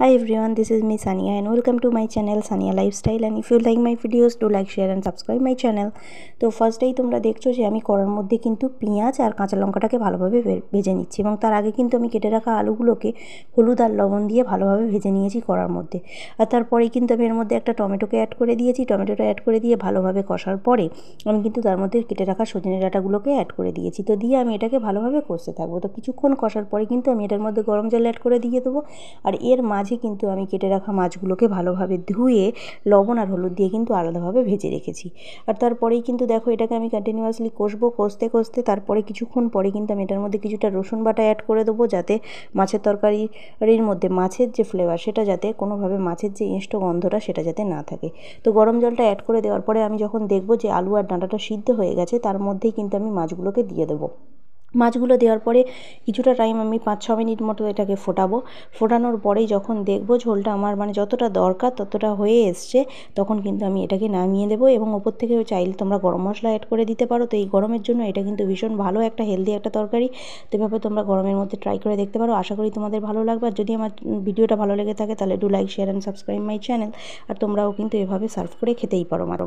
Hi everyone, this is me Sania and welcome to my channel Sania Lifestyle and if you like my videos do like, share and subscribe my channel. তো ফার্স্টেই তোমরা দেখছো যে আমি কড়ার মধ্যে কিন্তু পেঁয়াজ আর কাঁচা লঙ্কাটাকে ভালোভাবে ভেজে নিচ্ছি এবং তার আগে কিন্তু আমি কেটে রাখা আলুগুলোকে হলুদ আর লবণ দিয়ে ভালোভাবে ভেজে নিয়েছি কড়ার মধ্যে আর তারপরে কিন্তু আমি এর মধ্যে একটা টমেটোকে অ্যাড করে দিয়েছি টমেটোটা অ্যাড করে দিয়ে ভালোভাবে কষার পরে আমি কিন্তু তার মধ্যে কেটে রাখা সজনে ডাটাগুলোকে অ্যাড করে দিয়েছি তো দিয়ে আমি এটাকে ভালোভাবে কষতে থাকবো তো কিছুক্ষণ কষার পরে কিন্তু আমি এটার মধ্যে গরম জল অ্যাড করে দিয়ে দেবো আর এর মাঝ মাঝে কিন্তু আমি কেটে রাখা মাছগুলোকে ভালোভাবে ধুয়ে লবণ আর হলুদ দিয়ে কিন্তু আলাদাভাবে ভেজে রেখেছি আর তারপরেই কিন্তু দেখো এটাকে আমি কন্টিনিউয়াসলি কষবো কষতে কষতে তারপরে কিছুক্ষণ পরে কিন্তু আমি এটার মধ্যে কিছুটা রসুন বাটা অ্যাড করে দেবো যাতে মাছের তরকারির মধ্যে মাছের যে ফ্লেভার সেটা যাতে কোনোভাবে মাছের যে ইষ্ট গন্ধটা সেটা যাতে না থাকে তো গরম জলটা অ্যাড করে দেওয়ার পরে আমি যখন দেখবো যে আলু আর ডাঁটাটা সিদ্ধ হয়ে গেছে তার মধ্যেই কিন্তু আমি মাছগুলোকে দিয়ে দেবো মাছগুলো দেওয়ার পরে কিছুটা টাইম আমি পাঁচ ছ মিনিট মতো এটাকে ফোটাবো ফোটানোর পরেই যখন দেখবো ঝোলটা আমার মানে যতটা দরকার ততটা হয়ে এসছে তখন কিন্তু আমি এটাকে নামিয়ে দেবো এবং ওপর থেকে চাইলে তোমরা গরম মশলা অ্যাড করে দিতে পারো তো এই গরমের জন্য এটা কিন্তু ভীষণ ভালো একটা হেলদি একটা তরকারি তো এভাবে তোমরা গরমের মধ্যে ট্রাই করে দেখতে পারো আশা করি তোমাদের ভালো লাগবে আর যদি আমার ভিডিওটা ভালো লেগে থাকে তাহলে do like share and subscribe my channel আর তোমরাও কিন্তু এভাবে সার্ভ করে খেতেই পারো মারো